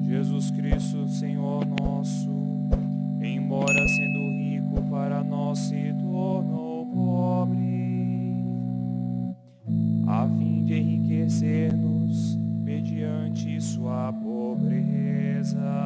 Jesus Cristo, Senhor nosso, embora sendo rico, para nós se tornou pobre, a fim de enriquecer-nos mediante sua pobreza.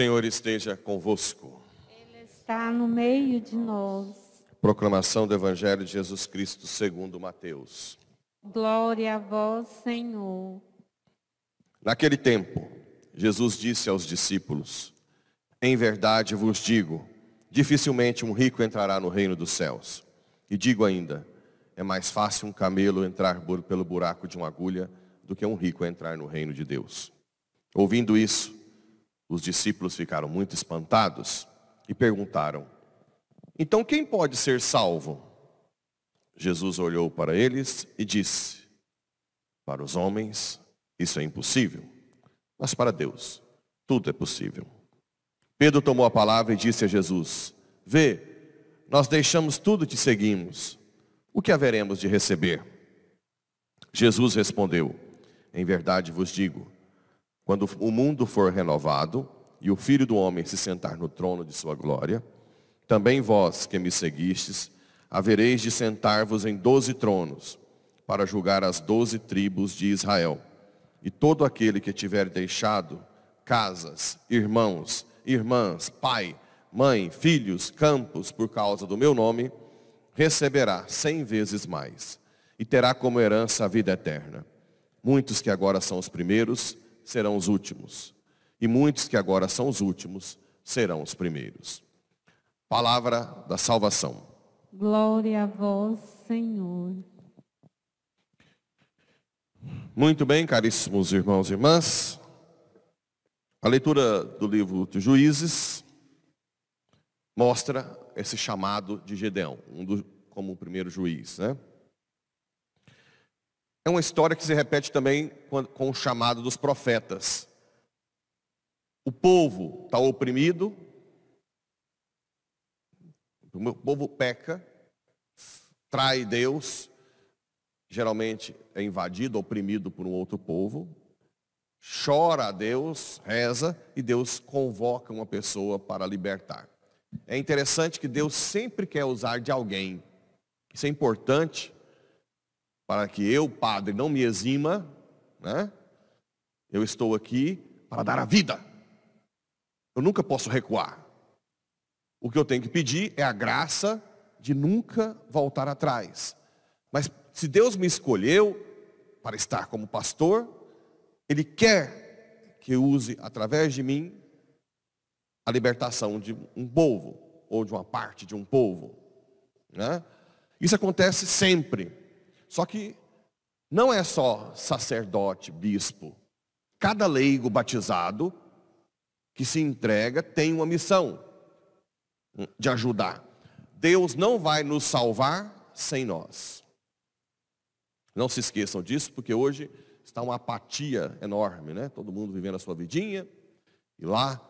Senhor esteja convosco. Ele está no meio de nós. Proclamação do Evangelho de Jesus Cristo segundo Mateus. Glória a vós, Senhor. Naquele tempo, Jesus disse aos discípulos: Em verdade vos digo, dificilmente um rico entrará no reino dos céus. E digo ainda, é mais fácil um camelo entrar pelo buraco de uma agulha do que um rico entrar no reino de Deus. Ouvindo isso, os discípulos ficaram muito espantados e perguntaram, então quem pode ser salvo? Jesus olhou para eles e disse, para os homens isso é impossível, mas para Deus tudo é possível. Pedro tomou a palavra e disse a Jesus, vê, nós deixamos tudo e te seguimos. O que haveremos de receber? Jesus respondeu, em verdade vos digo, quando o mundo for renovado e o Filho do Homem se sentar no trono de sua glória, também vós que me seguistes, havereis de sentar-vos em doze tronos, para julgar as doze tribos de Israel. E todo aquele que tiver deixado casas, irmãos, irmãs, pai, mãe, filhos, campos, por causa do meu nome, receberá cem vezes mais e terá como herança a vida eterna. Muitos que agora são os primeiros serão os últimos, e muitos que agora são os últimos serão os primeiros. Palavra da salvação. Glória a vós, Senhor. Muito bem, caríssimos irmãos e irmãs. A leitura do livro de Juízes mostra esse chamado de Gedeão, um do, como o primeiro juiz, né? É uma história que se repete também com o chamado dos profetas. O povo está oprimido, o povo peca, trai Deus, geralmente é invadido, oprimido por um outro povo, chora a Deus, reza e Deus convoca uma pessoa para libertar. É interessante que Deus sempre quer usar de alguém. Isso é importante para que eu, padre, não me exima, né? eu estou aqui para dar a vida. Eu nunca posso recuar. O que eu tenho que pedir é a graça de nunca voltar atrás. Mas se Deus me escolheu para estar como pastor, Ele quer que use através de mim a libertação de um povo ou de uma parte de um povo. Né? Isso acontece sempre. Só que não é só sacerdote, bispo. Cada leigo batizado que se entrega tem uma missão de ajudar. Deus não vai nos salvar sem nós. Não se esqueçam disso, porque hoje está uma apatia enorme, né? Todo mundo vivendo a sua vidinha e lá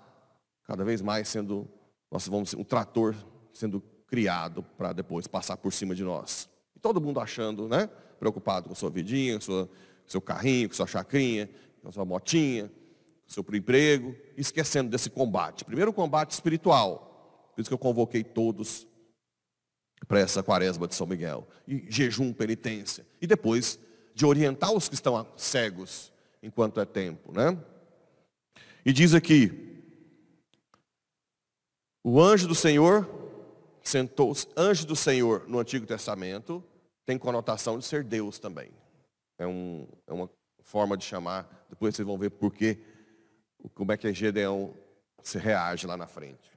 cada vez mais sendo nós vamos um trator sendo criado para depois passar por cima de nós todo mundo achando, né? Preocupado com sua vidinha, com sua, seu carrinho, com sua chacrinha, com sua motinha, com seu emprego, esquecendo desse combate. Primeiro, o combate espiritual. Por isso que eu convoquei todos para essa quaresma de São Miguel. E jejum, penitência. E depois, de orientar os que estão cegos enquanto é tempo, né? E diz aqui, o anjo do Senhor sentou-se, anjo do Senhor no Antigo Testamento, tem conotação de ser Deus também. É, um, é uma forma de chamar, depois vocês vão ver por que, como é que é Gedeão se reage lá na frente.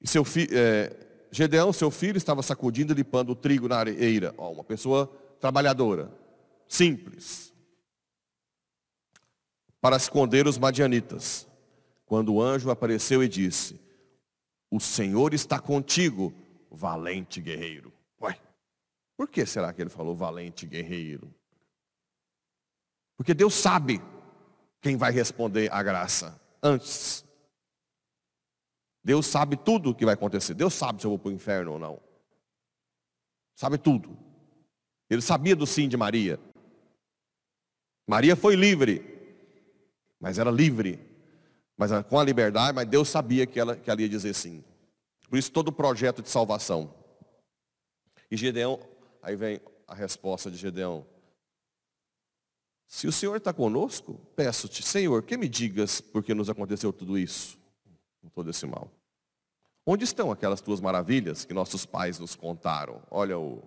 E seu fi, é, Gedeão, seu filho, estava sacudindo e limpando o trigo na areira. Ó, uma pessoa trabalhadora, simples, para esconder os madianitas. Quando o anjo apareceu e disse, o Senhor está contigo, valente guerreiro. Por que será que ele falou valente guerreiro? Porque Deus sabe quem vai responder à graça antes. Deus sabe tudo o que vai acontecer. Deus sabe se eu vou para o inferno ou não. Sabe tudo. Ele sabia do sim de Maria. Maria foi livre, mas era livre, mas com a liberdade, mas Deus sabia que ela, que ela ia dizer sim. Por isso todo o projeto de salvação. E Gedeão Aí vem a resposta de Gedeão. Se o Senhor está conosco, peço-te, Senhor, que me digas por que nos aconteceu tudo isso, todo esse mal. Onde estão aquelas tuas maravilhas que nossos pais nos contaram? Olha o.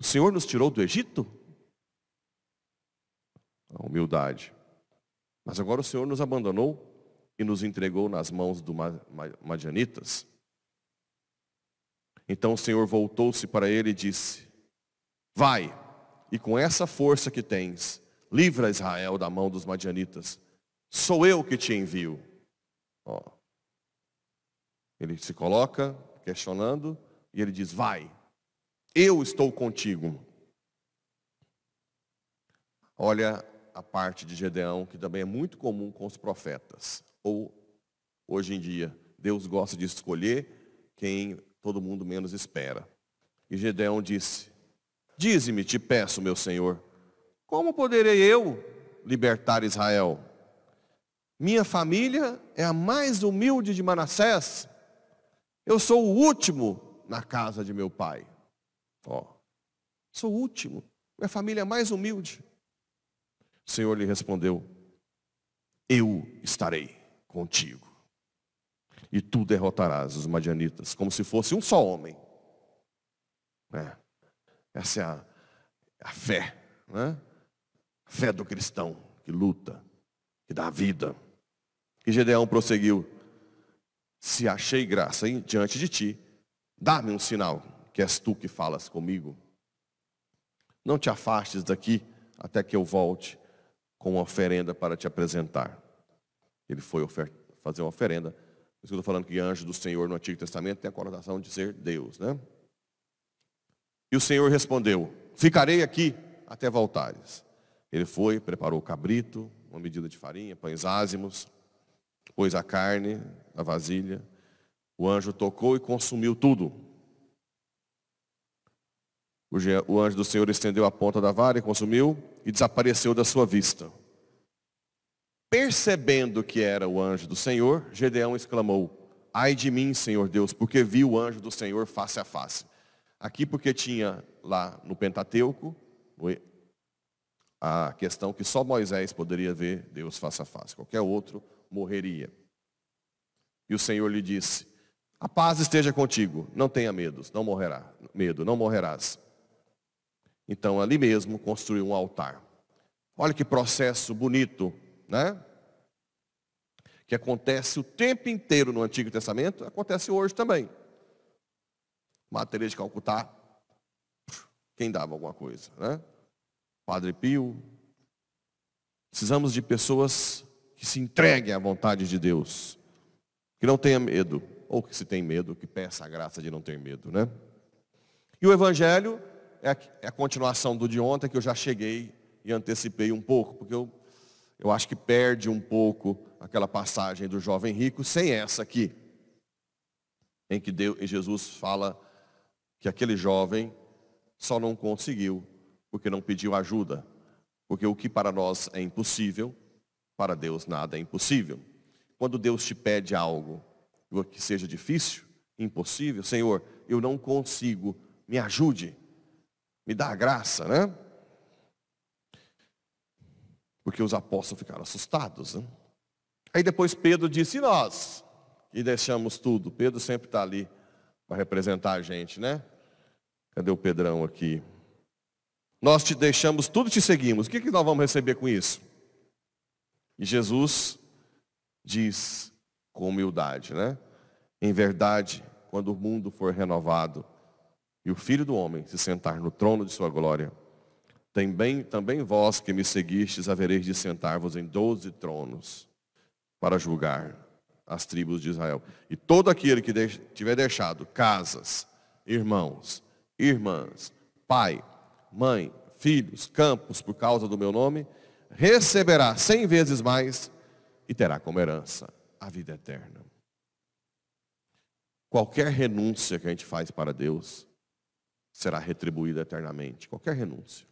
O Senhor nos tirou do Egito? A humildade. Mas agora o Senhor nos abandonou e nos entregou nas mãos dos Madianitas. Então o Senhor voltou-se para ele e disse: Vai, e com essa força que tens, livra Israel da mão dos madianitas. Sou eu que te envio. Ó. Ele se coloca questionando e ele diz: Vai, eu estou contigo. Olha a parte de Gedeão, que também é muito comum com os profetas. Ou, hoje em dia, Deus gosta de escolher quem todo mundo menos espera. E Gedeão disse: Dize-me, te peço, meu senhor, como poderei eu libertar Israel? Minha família é a mais humilde de Manassés. Eu sou o último na casa de meu pai. Ó, sou o último. Minha família é a mais humilde. O Senhor lhe respondeu: Eu estarei contigo e tu derrotarás os madianitas, como se fosse um só homem. É. Essa é a, a fé, né? a fé do cristão que luta, que dá vida. E Gedeão prosseguiu: Se achei graça hein, diante de ti, dá-me um sinal, que és tu que falas comigo. Não te afastes daqui até que eu volte com uma oferenda para te apresentar. Ele foi fazer uma oferenda por isso que eu estou falando que anjo do Senhor no Antigo Testamento tem a conotação de ser Deus, né? E o Senhor respondeu: Ficarei aqui até voltares. Ele foi, preparou o cabrito, uma medida de farinha, pães ázimos, pôs a carne na vasilha. O anjo tocou e consumiu tudo. O anjo do Senhor estendeu a ponta da vara e consumiu e desapareceu da sua vista. Percebendo que era o anjo do Senhor, Gedeão exclamou, ai de mim, Senhor Deus, porque vi o anjo do Senhor face a face. Aqui porque tinha lá no Pentateuco a questão que só Moisés poderia ver Deus face a face. Qualquer outro morreria. E o Senhor lhe disse, a paz esteja contigo, não tenha medo, não morrerá, medo, não morrerás. Então ali mesmo construiu um altar. Olha que processo bonito né? Que acontece o tempo inteiro no Antigo Testamento, acontece hoje também. Madre de Calcutá, quem dava alguma coisa, né? Padre Pio. Precisamos de pessoas que se entreguem à vontade de Deus, que não tenha medo, ou que se tem medo, que peça a graça de não ter medo, né? E o Evangelho é a é continuação do de ontem, que eu já cheguei e antecipei um pouco, porque eu eu acho que perde um pouco aquela passagem do jovem rico sem essa aqui, em que Deus, em Jesus fala que aquele jovem só não conseguiu porque não pediu ajuda, porque o que para nós é impossível, para Deus nada é impossível. Quando Deus te pede algo que seja difícil, impossível, Senhor, eu não consigo, me ajude, me dá a graça, né? Porque os apóstolos ficaram assustados. Né? Aí depois Pedro disse, e nós? E deixamos tudo. Pedro sempre está ali para representar a gente, né? Cadê o Pedrão aqui? Nós te deixamos tudo te seguimos. O que, que nós vamos receber com isso? E Jesus diz com humildade, né? Em verdade, quando o mundo for renovado e o Filho do Homem se sentar no trono de sua glória, também, também vós que me seguistes havereis de sentar-vos em doze tronos para julgar as tribos de Israel. E todo aquele que deix, tiver deixado casas, irmãos, irmãs, pai, mãe, filhos, campos, por causa do meu nome, receberá cem vezes mais e terá como herança a vida eterna. Qualquer renúncia que a gente faz para Deus será retribuída eternamente. Qualquer renúncia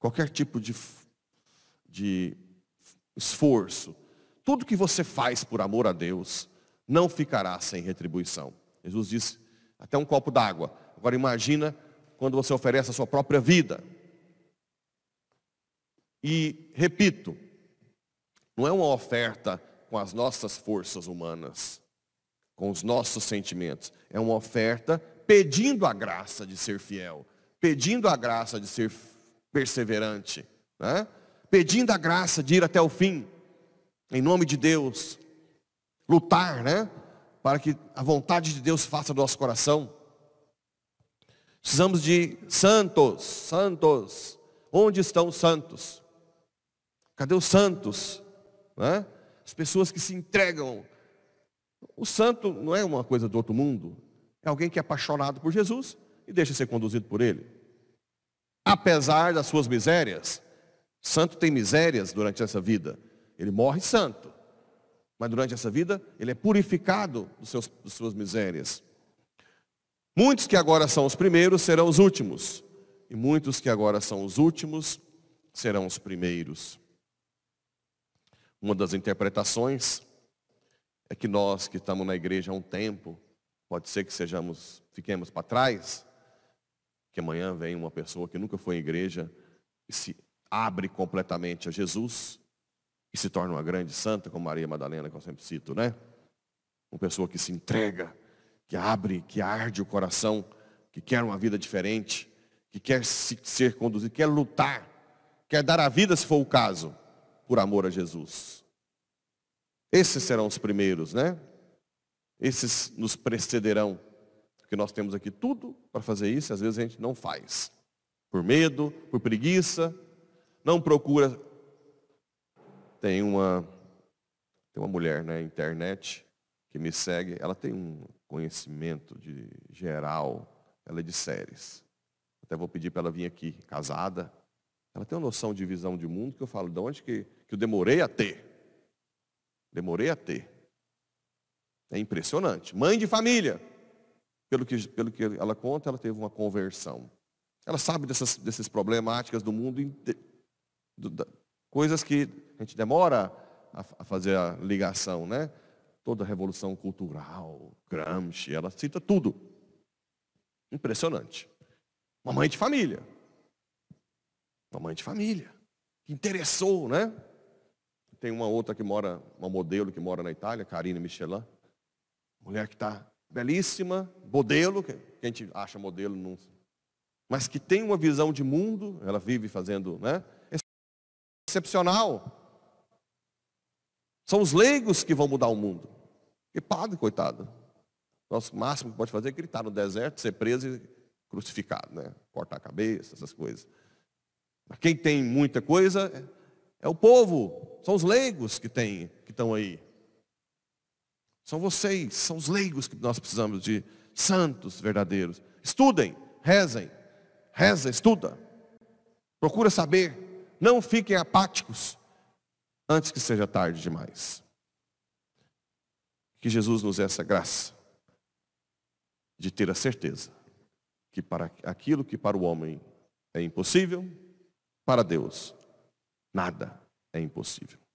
qualquer tipo de, de esforço, tudo que você faz por amor a Deus não ficará sem retribuição. Jesus disse, até um copo d'água. Agora imagina quando você oferece a sua própria vida. E, repito, não é uma oferta com as nossas forças humanas, com os nossos sentimentos. É uma oferta pedindo a graça de ser fiel, pedindo a graça de ser perseverante, né? pedindo a graça de ir até o fim, em nome de Deus, lutar, né? Para que a vontade de Deus faça do nosso coração. Precisamos de santos, santos. Onde estão os santos? Cadê os santos? Né? As pessoas que se entregam. O santo não é uma coisa do outro mundo. É alguém que é apaixonado por Jesus e deixa ser conduzido por ele apesar das suas misérias. Santo tem misérias durante essa vida. Ele morre santo. Mas durante essa vida, ele é purificado dos seus, das suas misérias. Muitos que agora são os primeiros serão os últimos. E muitos que agora são os últimos serão os primeiros. Uma das interpretações é que nós que estamos na igreja há um tempo, pode ser que sejamos, fiquemos para trás, que amanhã vem uma pessoa que nunca foi à igreja e se abre completamente a Jesus e se torna uma grande santa, como Maria Madalena, que eu sempre cito, né? Uma pessoa que se entrega, que abre, que arde o coração, que quer uma vida diferente, que quer se, ser conduzido, quer lutar, quer dar a vida, se for o caso, por amor a Jesus. Esses serão os primeiros, né? Esses nos precederão porque nós temos aqui tudo para fazer isso e às vezes a gente não faz. Por medo, por preguiça, não procura. Tem uma, tem uma mulher na né, internet que me segue, ela tem um conhecimento de geral, ela é de séries. Até vou pedir para ela vir aqui, casada. Ela tem uma noção de visão de mundo que eu falo, de onde que, que eu demorei a ter. Demorei a ter. É impressionante. Mãe de família pelo que, pelo que ela conta, ela teve uma conversão. Ela sabe dessas, dessas problemáticas do mundo, do, da, coisas que a gente demora a, a, fazer a ligação, né? Toda a revolução cultural, Gramsci, ela cita tudo. Impressionante. Uma mãe de família. Uma mãe de família. Que interessou, né? Tem uma outra que mora, uma modelo que mora na Itália, Karine Michelin. Mulher que está belíssima, modelo, que a gente acha modelo, mas que tem uma visão de mundo, ela vive fazendo, né? Excepcional. São os leigos que vão mudar o mundo. E padre, coitado. Nosso máximo que pode fazer é gritar no deserto, ser preso e crucificado, né? Cortar a cabeça, essas coisas. Mas quem tem muita coisa é, é o povo, são os leigos que tem, que estão aí. São vocês, são os leigos que nós precisamos de santos verdadeiros. Estudem, rezem, reza, estuda. Procura saber, não fiquem apáticos antes que seja tarde demais. Que Jesus nos dê essa graça de ter a certeza que para aquilo que para o homem é impossível, para Deus nada é impossível.